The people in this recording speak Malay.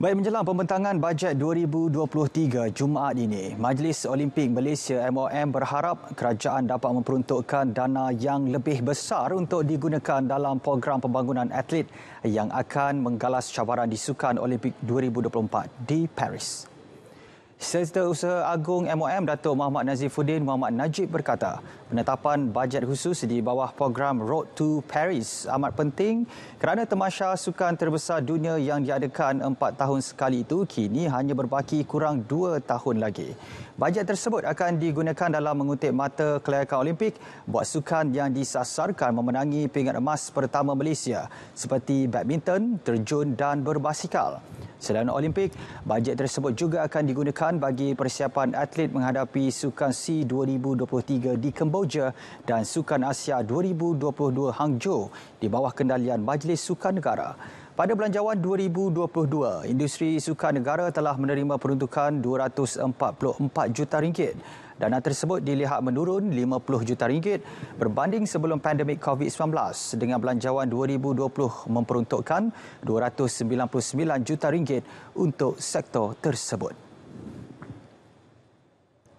Baik menjelang pembentangan bajet 2023 Jumaat ini, Majlis Olimpik Malaysia MOM berharap kerajaan dapat memperuntukkan dana yang lebih besar untuk digunakan dalam program pembangunan atlet yang akan menggalas cabaran di Sukan Olimpik 2024 di Paris usaha Agung MOM Datuk Muhammad Nazifuddin Muhammad Najib berkata penetapan bajet khusus di bawah program Road to Paris amat penting kerana temasya sukan terbesar dunia yang diadakan 4 tahun sekali itu kini hanya berbaki kurang 2 tahun lagi. Bajet tersebut akan digunakan dalam mengutip mata kelayakan Olimpik buat sukan yang disasarkan memenangi pingat emas pertama Malaysia seperti badminton, terjun dan berbasikal. Selain Olimpik, bajet tersebut juga akan digunakan bagi persiapan atlet menghadapi Sukan C 2023 di Kemboja dan Sukan Asia 2022 Hangzhou di bawah kendalian Majlis Sukan Negara. Pada belanjawan 2022, industri sukan negara telah menerima peruntukan 244 juta ringgit. Dana tersebut dilihat menurun 50 juta ringgit berbanding sebelum pandemik COVID-19 dengan belanjawan 2020 memperuntukkan 299 juta ringgit untuk sektor tersebut.